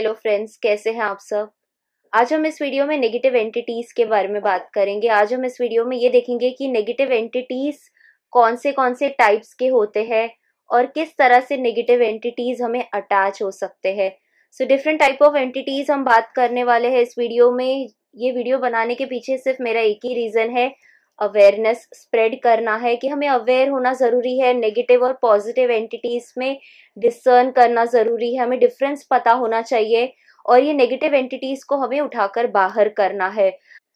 hello friends कैसे हैं आप सब आज हम इस वीडियो में नेगेटिव एंटिटीज़ के बारे में बात करेंगे आज हम इस वीडियो में ये देखेंगे कि नेगेटिव एंटिटीज़ कौन से कौन से टाइप्स के होते हैं और किस तरह से नेगेटिव एंटिटीज़ हमें अटैच हो सकते हैं so different type of entities हम बात करने वाले हैं इस वीडियो में ये वीडियो बनाने के पीछे सिर्फ मेरा एक ही रीज़न है अवेयरनेस स्प्रेड करना है कि हमें अवेयर होना ज़रूरी है नेगेटिव और पॉजिटिव एंटिटीज़ में डिसर्न करना ज़रूरी है हमें डिफरेंस पता होना चाहिए और ये नेगेटिव एंटिटीज़ को हमें उठाकर बाहर करना है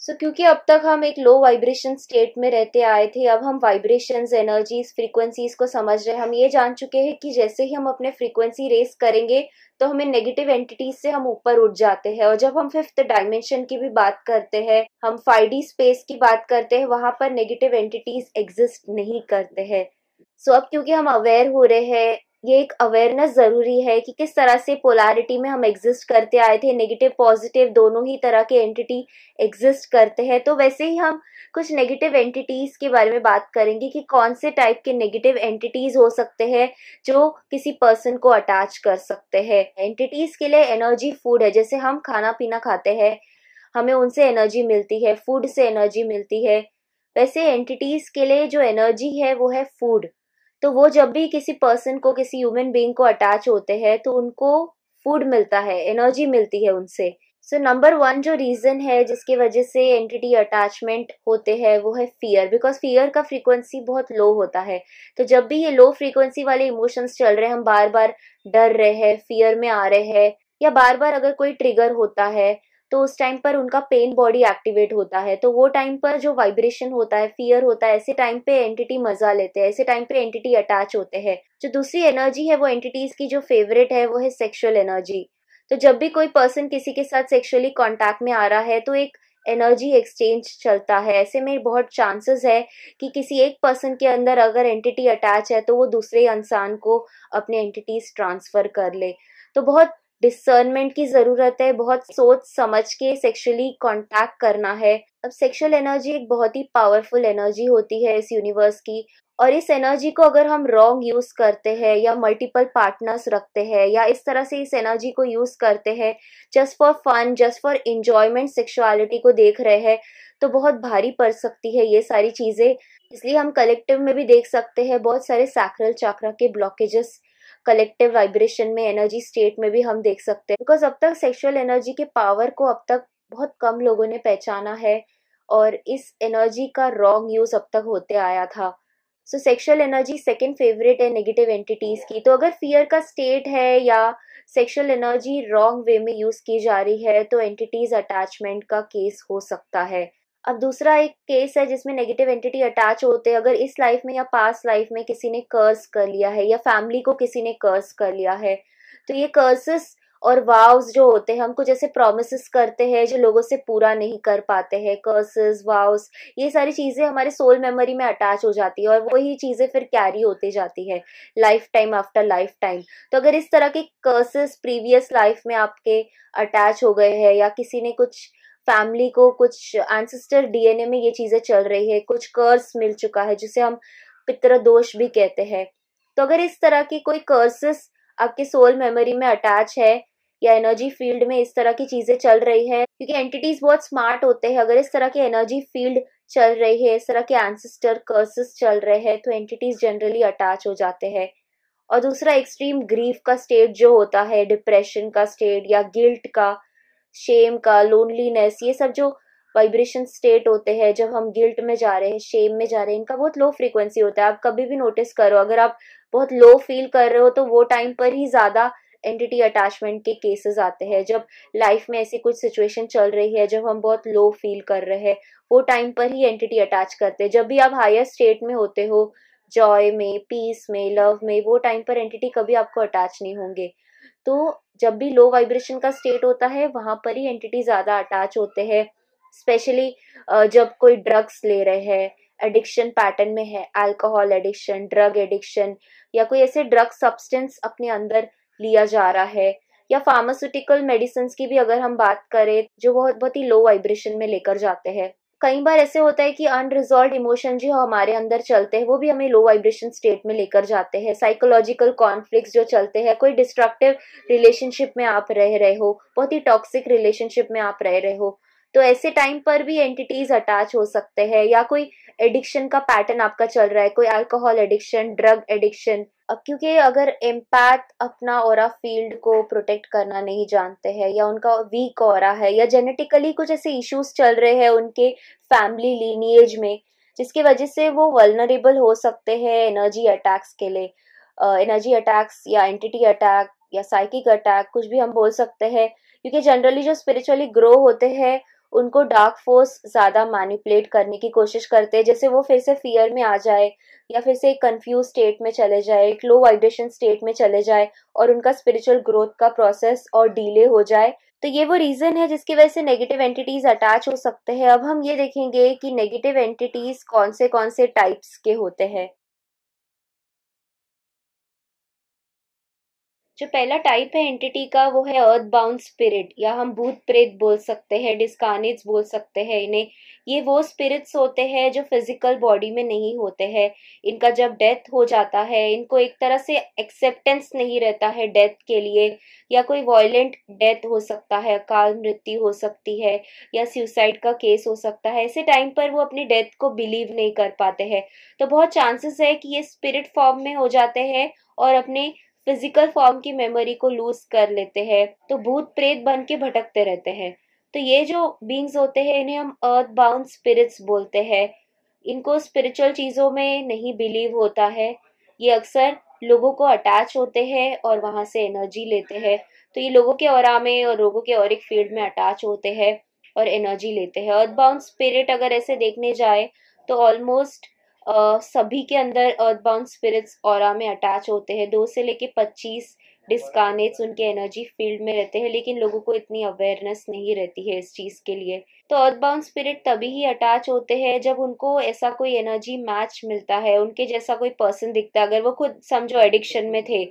सो so, क्योंकि अब तक हम एक लो वाइब्रेशन स्टेट में रहते आए थे अब हम वाइब्रेशंस एनर्जीज फ्रीक्वेंसीज को समझ रहे हैं हम ये जान चुके हैं कि जैसे ही हम अपने फ्रीक्वेंसी रेस करेंगे तो हमें नेगेटिव एंटिटीज से हम ऊपर उठ जाते हैं और जब हम फिफ्थ डायमेंशन की भी बात करते हैं हम फाइव स्पेस की बात करते हैं वहां पर नेगेटिव एंटिटीज एग्जिस्ट नहीं करते हैं सो so, अब क्योंकि हम अवेयर हो रहे हैं ये एक अवेयरनेस ज़रूरी है कि किस तरह से पोलारिटी में हम एग्जिस्ट करते आए थे नेगेटिव पॉजिटिव दोनों ही तरह के एंटिटी एग्जिस्ट करते हैं तो वैसे ही हम कुछ नेगेटिव एंटिटीज़ के बारे में बात करेंगे कि कौन से टाइप के नेगेटिव एंटिटीज़ हो सकते हैं जो किसी पर्सन को अटैच कर सकते हैं एंटिटीज़ के लिए एनर्जी फूड है जैसे हम खाना पीना खाते हैं हमें उनसे एनर्जी मिलती है फूड से एनर्जी मिलती है वैसे एंटिटीज़ के लिए जो एनर्जी है वो है फूड तो वो जब भी किसी पर्सन को किसी ह्यूमन बींग को अटैच होते हैं तो उनको फूड मिलता है एनर्जी मिलती है उनसे सो नंबर वन जो रीज़न है जिसकी वजह से एंटिटी अटैचमेंट होते हैं वो है फियर बिकॉज फियर का फ्रीक्वेंसी बहुत लो होता है तो जब भी ये लो फ्रीक्वेंसी वाले इमोशंस चल रहे हैं हम बार बार डर रहे हैं फियर में आ रहे हैं या बार बार अगर कोई ट्रिगर होता है तो उस टाइम पर उनका पेन बॉडी एक्टिवेट होता है तो वो टाइम पर जो वाइब्रेशन होता है फियर होता है ऐसे टाइम पे एंटिटी मजा लेते हैं ऐसे टाइम पे एंटिटी अटैच होते हैं जो दूसरी एनर्जी है वो एंटिटीज की जो फेवरेट है वो है सेक्शुअल एनर्जी तो जब भी कोई पर्सन किसी के साथ सेक्शुअली कॉन्टेक्ट में आ रहा है तो एक एनर्जी एक्सचेंज चलता है ऐसे में बहुत चांसेस है कि किसी एक पर्सन के अंदर अगर एंटिटी अटैच है तो वो दूसरे इंसान को अपने एंटिटीज ट्रांसफ़र कर ले तो बहुत डिसर्नमेंट की ज़रूरत है बहुत सोच समझ के सेक्सुअली कांटेक्ट करना है अब सेक्सुअल एनर्जी एक बहुत ही पावरफुल एनर्जी होती है इस यूनिवर्स की और इस एनर्जी को अगर हम रॉन्ग यूज़ करते हैं या मल्टीपल पार्टनर्स रखते हैं या इस तरह से इस एनर्जी को यूज़ करते हैं just for fun just for enjoyment sexuality को देख रहे हैं तो बहुत भारी पड़ सकती है ये सारी चीज़ें इसलिए हम कलेक्टिव में भी देख सकते हैं बहुत सारे सैक्रल चाक्रा के ब्लॉकेजेस कलेक्टिव वाइब्रेशन में एनर्जी स्टेट में भी हम देख सकते हैं बिकॉज अब तक सेक्सुअल एनर्जी के पावर को अब तक बहुत कम लोगों ने पहचाना है और इस एनर्जी का रॉन्ग यूज अब तक होते आया था so sexual energy second favourite है नेगेटिव एंटिटीज की तो अगर फियर का स्टेट है या सेक्सुअल एनर्जी रॉन्ग वे में यूज की जा रही है तो एंटिटीज अटैचमेंट का केस हो सकता है अब दूसरा एक केस है जिसमें नेगेटिव एंटिटी अटैच होते हैं अगर इस लाइफ में या पास लाइफ में किसी ने कर्स कर लिया है या फैमिली को किसी ने कर्स कर लिया है तो ये कर्सेस और वाव्स जो होते हैं हमको जैसे प्रोमिस करते हैं जो लोगों से पूरा नहीं कर पाते हैं कर्सेस वाव्स ये सारी चीज़ें हमारे सोल मेमोरी में अटैच हो जाती है और वही चीज़ें फिर कैरी होती जाती है life time after life time तो अगर इस तरह के कर्सेस प्रीवियस लाइफ में आपके अटैच हो गए हैं या किसी ने कुछ फैमिली को कुछ एंसेस्टर डीएनए में ये चीजें चल रही है कुछ कर्स मिल चुका है जिसे हम दोष भी कहते हैं तो अगर इस तरह की कोई कर्सेस आपके सोल मेमोरी में अटैच है या एनर्जी फील्ड में इस तरह की चीजें चल रही है क्योंकि एंटिटीज बहुत स्मार्ट होते हैं अगर इस तरह की एनर्जी फील्ड चल रही है इस तरह के एंसेस्टर कर्सेस चल रहे हैं तो एंटिटीज जनरली अटैच हो जाते हैं और दूसरा एक्सट्रीम ग्रीफ का स्टेट जो होता है डिप्रेशन का स्टेट या गिल्ट का शेम का लोनलीनेस ये सब जो वाइब्रेशन स्टेट होते हैं जब हम गिल्ट में जा रहे हैं शेम में जा रहे हैं इनका बहुत लो फ्रीक्वेंसी होता है आप कभी भी नोटिस करो अगर आप बहुत लो फील कर रहे हो तो वो टाइम पर ही ज़्यादा एंटिटी अटैचमेंट के केसेस आते हैं जब लाइफ में ऐसी कुछ सिचुएशन चल रही है जब हम बहुत लो फील कर रहे हैं वो टाइम पर ही एंटिटी अटैच करते हैं जब भी आप हायर स्टेट में होते हो जॉय में पीस में लव में वो टाइम पर एंटिटी कभी आपको अटैच नहीं होंगे तो जब भी लो वाइब्रेशन का स्टेट होता है वहाँ पर ही एंटिटी ज़्यादा अटैच होते हैं स्पेशली जब कोई ड्रग्स ले रहे हैं एडिक्शन पैटर्न में है अल्कोहल एडिक्शन ड्रग एडिक्शन या कोई ऐसे ड्रग सब्सटेंस अपने अंदर लिया जा रहा है या फार्मास्यूटिकल मेडिसिन की भी अगर हम बात करें जो बहुत बहुत ही लो वाइब्रेशन में लेकर जाते हैं कई बार ऐसे होता है कि अनरिजॉल्व इमोशन जो हमारे अंदर चलते हैं वो भी हमें लो वाइब्रेशन स्टेट में लेकर जाते हैं साइकोलॉजिकल कॉन्फ्लिक्ट जो चलते हैं कोई डिस्ट्रक्टिव रिलेशनशिप में आप रह रहे हो बहुत ही टॉक्सिक रिलेशनशिप में आप रह रहे हो तो ऐसे टाइम पर भी एंटिटीज अटैच हो सकते हैं या कोई एडिक्शन का पैटर्न आपका चल रहा है कोई अल्कोहल एडिक्शन ड्रग एडिक्शन क्योंकि अगर एम्पैथ अपना और फील्ड को प्रोटेक्ट करना नहीं जानते हैं या उनका वीक और है या जेनेटिकली कुछ ऐसे इश्यूज चल रहे हैं उनके फैमिली लीनिएज में जिसकी वजह से वो वलनरेबल हो सकते हैं एनर्जी अटैक्स के लिए एनर्जी अटैक्स या एंटिटी अटैक या साइकिक अटैक कुछ भी हम बोल सकते हैं क्योंकि जनरली जो स्पिरिचुअली ग्रो होते हैं उनको डार्क फोर्स ज़्यादा मैनिपुलेट करने की कोशिश करते हैं जैसे वो फिर से फियर में आ जाए या फिर से एक कंफ्यूज स्टेट में चले जाए एक लो वाइब्रेशन स्टेट में चले जाए और उनका स्पिरिचुअल ग्रोथ का प्रोसेस और डिले हो जाए तो ये वो रीज़न है जिसकी वजह से नेगेटिव एंटिटीज़ अटैच हो सकते हैं अब हम ये देखेंगे कि नेगेटिव एंटिटीज़ कौन से कौन से टाइप्स के होते हैं जो पहला टाइप है एंटिटी का वो है अर्थ बाउंड स्पिरिट या हम भूत प्रेत बोल सकते हैं डिस्कानिज बोल सकते हैं इन्हें ये वो स्पिरिट्स होते हैं जो फिजिकल बॉडी में नहीं होते हैं इनका जब डेथ हो जाता है इनको एक तरह से एक्सेप्टेंस नहीं रहता है डेथ के लिए या कोई वॉयलेंट डेथ हो सकता है अकाल मृत्यु हो सकती है या सुसाइड का केस हो सकता है ऐसे टाइम पर वो अपनी डेथ को बिलीव नहीं कर पाते हैं तो बहुत चांसेस है कि ये स्पिरिट फॉर्म में हो जाते हैं और अपने फिजिकल फॉर्म की मेमोरी को लूज कर लेते हैं तो भूत प्रेत बन के भटकते रहते हैं तो ये जो बींग्स होते हैं इन्हें हम अर्थ बाउंड स्पिरिट्स बोलते हैं इनको स्पिरिचुअल चीज़ों में नहीं बिलीव होता है ये अक्सर लोगों को अटैच होते हैं और वहाँ से एनर्जी लेते हैं तो ये लोगों के और में और लोगों के और एक फील्ड में अटैच होते हैं और एनर्जी लेते हैं अर्थ बाउंड स्पिरिट अगर ऐसे देखने जाए तो ऑलमोस्ट सभी के अंदर अर्थ बाउंड स्पिरिट्स और में अटैच होते हैं दो से लेके पच्चीस डिस्कानेट्स उनके एनर्जी फील्ड में रहते हैं लेकिन लोगों को इतनी अवेयरनेस नहीं रहती है इस चीज़ के लिए तो अर्थ बाउंड स्पिरिट तभी ही अटैच होते हैं जब उनको ऐसा कोई एनर्जी मैच मिलता है उनके जैसा कोई पर्सन दिखता है अगर वो खुद समझो एडिक्शन में थे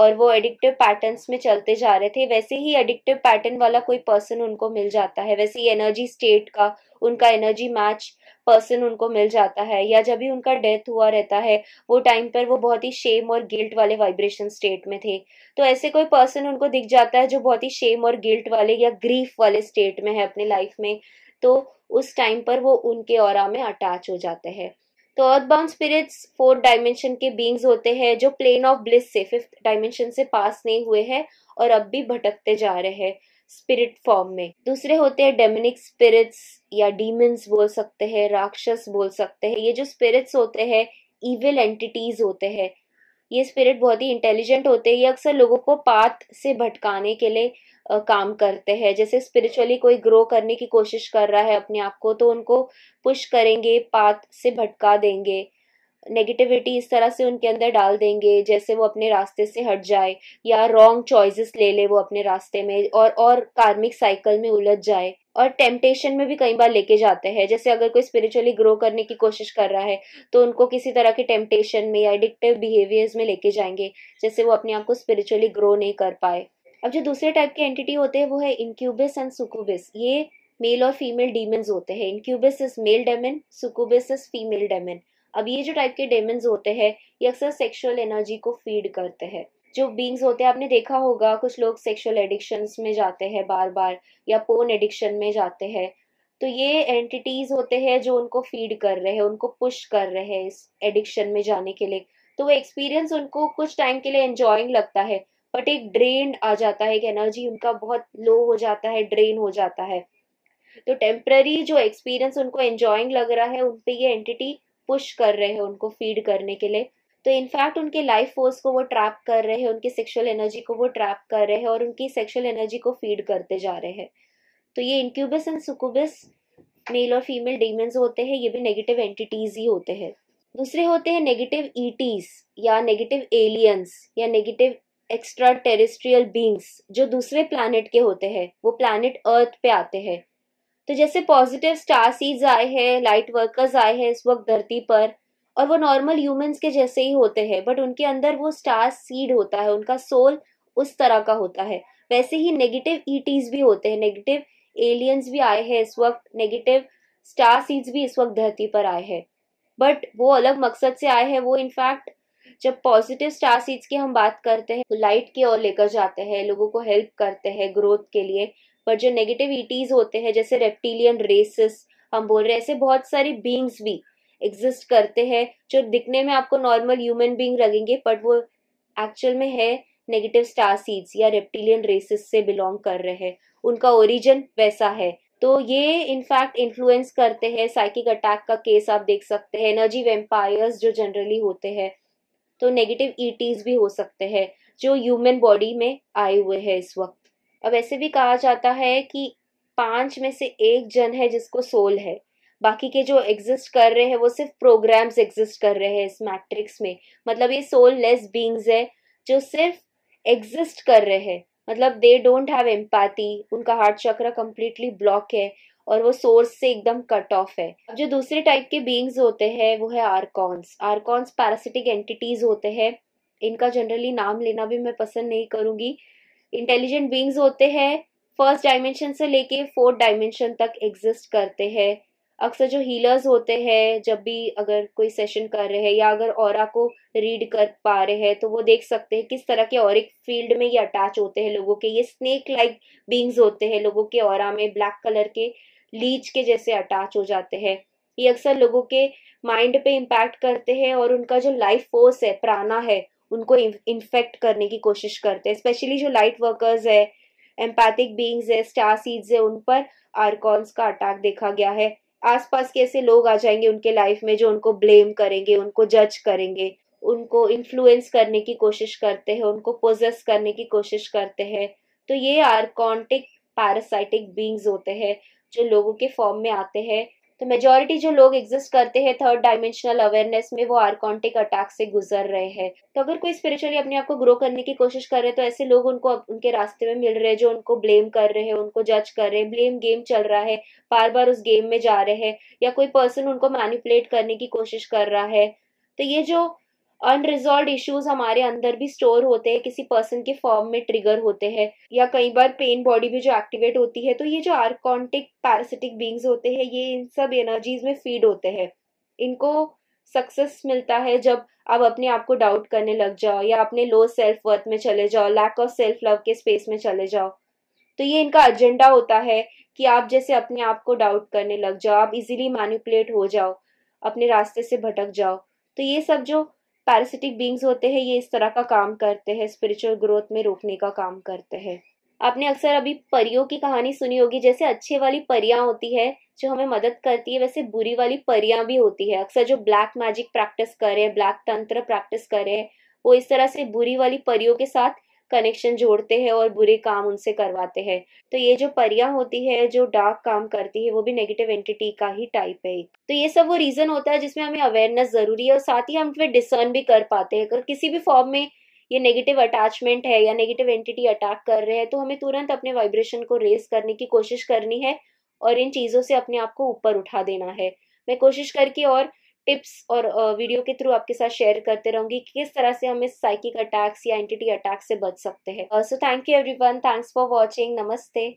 और वो एडिक्टिव पैटर्न्स में चलते जा रहे थे वैसे ही एडिक्टिव पैटर्न वाला कोई पर्सन उनको मिल जाता है वैसे ही एनर्जी स्टेट का उनका एनर्जी मैच पर्सन उनको मिल जाता है या जब भी उनका डेथ हुआ रहता है वो टाइम पर वो बहुत ही शेम और गिल्ट वाले वाइब्रेशन स्टेट में थे तो ऐसे कोई पर्सन उनको दिख जाता है जो बहुत ही शेम और गिल्ट वाले या ग्रीफ वाले स्टेट में है अपने लाइफ में तो उस टाइम पर वो उनके और में अटैच हो जाते हैं तो earth bound spirits fourth dimension के बींग्स होते हैं जो प्लेन ऑफ ब्लिस से फिफ्थ डायमेंशन से पास नहीं हुए हैं और अब भी भटकते जा रहे हैं स्पिरिट फॉर्म में दूसरे होते हैं डेमिनिक स्पिरिट्स या डीमंस बोल सकते हैं राक्षस बोल सकते हैं ये जो स्पिरिट्स होते हैं इविल एंटिटीज होते हैं ये स्पिरिट बहुत ही इंटेलिजेंट होते हैं ये अक्सर लोगों को पाथ से भटकाने के लिए आ, काम करते हैं जैसे स्पिरिचुअली कोई ग्रो करने की कोशिश कर रहा है अपने आप को तो उनको पुश करेंगे पाथ से भटका देंगे नेगेटिविटी इस तरह से उनके अंदर डाल देंगे जैसे वो अपने रास्ते से हट जाए या रॉन्ग चॉइसेस ले ले वो अपने रास्ते में और और कार्मिक साइकिल में उलझ जाए और टेम्पटेशन में भी कई बार लेके जाते हैं जैसे अगर कोई स्पिरिचुअली ग्रो करने की कोशिश कर रहा है तो उनको किसी तरह के टेम्पटेशन में या एडिक्टिव बिहेवियर्स में लेके जाएंगे जैसे वो अपने आप को स्पिरिचुअली ग्रो नहीं कर पाए अब जो दूसरे टाइप के एंटिटी होते हैं वो है इंक्यूबिस एंड सुकुबिस ये मेल और फीमेल डीमेंस होते हैं incubus is male demon succubus is female demon अब ये जो टाइप के डेमन्स होते हैं ये अक्सर सेक्सुअल एनर्जी को फीड करते हैं जो बींग्स होते हैं आपने देखा होगा कुछ लोग सेक्सुअल एडिक्शन में जाते हैं बार बार या पोन एडिक्शन में जाते हैं तो ये एंटिटीज होते हैं जो उनको फीड कर रहे हैं उनको पुश कर रहे हैं इस एडिक्शन में जाने के लिए तो वो एक्सपीरियंस उनको कुछ टाइम के लिए एंजॉइंग लगता है बट एक ड्रेन आ जाता है एक एनर्जी उनका बहुत लो हो जाता है ड्रेन हो जाता है तो टेम्प्ररी जो एक्सपीरियंस उनको एंजॉइंग लग रहा है उन पर ये एंटिटी पुश कर रहे हैं उनको फीड करने के लिए तो इनफैक्ट उनके लाइफ फोर्स को वो ट्रैप कर रहे हैं उनकी सेक्सुअल एनर्जी को वो ट्रैप कर रहे हैं और उनकी सेक्सुअल एनर्जी को फीड करते जा रहे हैं तो ये इनक्यूबस एंड सुकुबस मेल और फीमेल डेमन्स होते हैं ये भी नेगेटिव एंटिटीज ही होते हैं दूसरे होते हैं नेगेटिव ईटीज e या नेगेटिव एलियंस या नेगेटिव एक्स्ट्रा टेरिस्ट्रियल बींग्स जो दूसरे प्लानट के होते हैं वो प्लानट अर्थ पे आते हैं तो जैसे पॉजिटिव स्टार सीड्स आए हैं लाइट वर्कर्स आए हैं इस वक्त धरती पर और वो नॉर्मल ह्यूमंस के जैसे ही होते हैं बट उनके अंदर वो स्टार सीड होता है उनका सोल उस तरह का होता है वैसे ही नेगेटिव ईटीज e भी होते हैं नेगेटिव एलियंस भी आए हैं इस वक्त नेगेटिव स्टार सीड्स भी इस वक्त धरती पर आए हैं बट वो अलग मकसद से आए हैं वो इनफैक्ट जब पॉजिटिव स्टार सीड्स की हम बात करते हैं लाइट की ओर लेकर जाते हैं लोगों को हेल्प करते हैं ग्रोथ के लिए पर जो नेगेटिव इटीज होते हैं जैसे रेप्टिलियन रेसिस हम बोल रहे हैं ऐसे बहुत सारी बींग्स भी एग्जिस्ट करते हैं जो दिखने में आपको नॉर्मल ह्यूमन बींग लगेंगे बट वो एक्चुअल में है नेगेटिव स्टार सीड्स या रेप्टिलियन रेसिस से बिलोंग कर रहे हैं उनका ओरिजिन वैसा है तो ये इनफैक्ट इन्फ्लुएंस करते हैं साइकिक अटैक का केस आप देख सकते हैं एनर्जी वेम्पायर्स जो जनरली होते हैं तो नेगेटिव ईटीज भी हो सकते हैं जो ह्यूमन बॉडी में आए हुए हैं इस वक्त अब ऐसे भी कहा जाता है कि पांच में से एक जन है जिसको सोल है बाकी के जो एग्जिस्ट कर रहे हैं वो सिर्फ प्रोग्राम्स एग्जिस्ट कर रहे हैं इस मैट्रिक्स में मतलब ये सोल लेस बींग्स है जो सिर्फ एग्जिस्ट कर रहे हैं मतलब दे डोंट हैव एम्पैथी उनका हार्ट चक्र कम्प्लीटली ब्लॉक है और वो सोर्स से एकदम कट ऑफ है अब जो दूसरे टाइप के बींग्स होते हैं वो है आर्कॉन्स आर्कॉन्स पैरासिटिक एंटिटीज होते हैं इनका जनरली नाम लेना भी मैं पसंद नहीं करूंगी इंटेलिजेंट बींग्स होते हैं फर्स्ट डायमेंशन से लेके फोर्थ डायमेंशन तक एग्जिस्ट करते हैं अक्सर जो हीलर्स होते हैं जब भी अगर कोई सेशन कर रहे हैं या अगर और को रीड कर पा रहे हैं तो वो देख सकते हैं किस तरह के और एक फील्ड में ये अटैच होते हैं लोगों के ये स्नेक लाइक बींग्स होते हैं लोगों के और में ब्लैक कलर के लीच के जैसे अटैच हो जाते हैं ये अक्सर लोगों के माइंड पे इम्पैक्ट करते हैं और उनका जो लाइफ फोर्स है प्राणा है उनको इन्फेक्ट करने की कोशिश करते हैं स्पेशली जो लाइट वर्कर्स है एम्पैथिक बींग्स है स्टार सीड्स है उन पर आरकॉन्स का अटैक देखा गया है आसपास के ऐसे लोग आ जाएंगे उनके लाइफ में जो उनको ब्लेम करेंगे उनको जज करेंगे उनको इन्फ्लुएंस करने की कोशिश करते हैं उनको पोजेस करने की कोशिश करते हैं तो ये आर्कॉन्टिक पैरासाइटिक बींग्स होते हैं जो लोगों के फॉर्म में आते हैं तो मेजोरिटी जो लोग एग्जिस्ट करते हैं थर्ड डायमेंशनल अवेयरनेस में वो आर्कॉन्टिक अटैक से गुजर रहे हैं तो अगर कोई स्पिरिचुअली अपने आप को ग्रो करने की कोशिश कर रहे हैं तो ऐसे लोग उनको उनके रास्ते में मिल रहे हैं जो उनको ब्लेम कर रहे हैं उनको जज कर रहे हैं ब्लेम गेम चल रहा है बार बार उस गेम में जा रहे हैं या कोई पर्सन उनको मैनिपुलेट करने की कोशिश कर रहा है तो ये जो अनरिजॉल्व इश्यूज हमारे अंदर भी स्टोर होते हैं किसी पर्सन के फॉर्म में ट्रिगर होते हैं या कई बार पेन बॉडी भी जो एक्टिवेट होती है तो ये जो आर्कॉन्टिक पैरासिटिक बींग्स होते हैं ये इन सब एनर्जीज में फीड होते हैं इनको सक्सेस मिलता है जब आप अपने आप को डाउट करने लग जाओ या अपने लो सेल्फ वर्थ में चले जाओ लैक ऑफ सेल्फ लव के स्पेस में चले जाओ तो ये इनका एजेंडा होता है कि आप जैसे अपने आप को डाउट करने लग जाओ आप इजीली मैनिपुलेट हो जाओ अपने रास्ते से भटक जाओ तो ये सब जो पैरासिटिक बींग्स होते हैं ये इस तरह का काम करते हैं स्पिरिचुअल ग्रोथ में रोकने का काम करते हैं आपने अक्सर अभी परियों की कहानी सुनी होगी जैसे अच्छे वाली परियां होती है जो हमें मदद करती है वैसे बुरी वाली परियां भी होती है अक्सर जो ब्लैक मैजिक प्रैक्टिस करे ब्लैक तंत्र प्रैक्टिस करे वो इस तरह से बुरी वाली परियों के साथ कनेक्शन जोड़ते हैं और बुरे काम उनसे करवाते हैं तो ये जो परिया होती है जो डार्क काम करती है वो भी नेगेटिव एंटिटी का ही टाइप है तो ये सब वो रीजन होता है जिसमें हमें अवेयरनेस जरूरी है और साथ ही हम फिर डिसर्न भी कर पाते हैं अगर किसी भी फॉर्म में ये नेगेटिव अटैचमेंट है या नेगेटिव एंटिटी अटैक कर रहे हैं तो हमें तुरंत अपने वाइब्रेशन को रेज करने की कोशिश करनी है और इन चीज़ों से अपने आप को ऊपर उठा देना है मैं कोशिश करके और टिप्स और वीडियो के थ्रू आपके साथ शेयर करते रहूंगी कि किस तरह से हम इस साइकिक अटैक्स या एंटिटी अटैक से बच सकते हैं so thank you everyone thanks for watching नमस्ते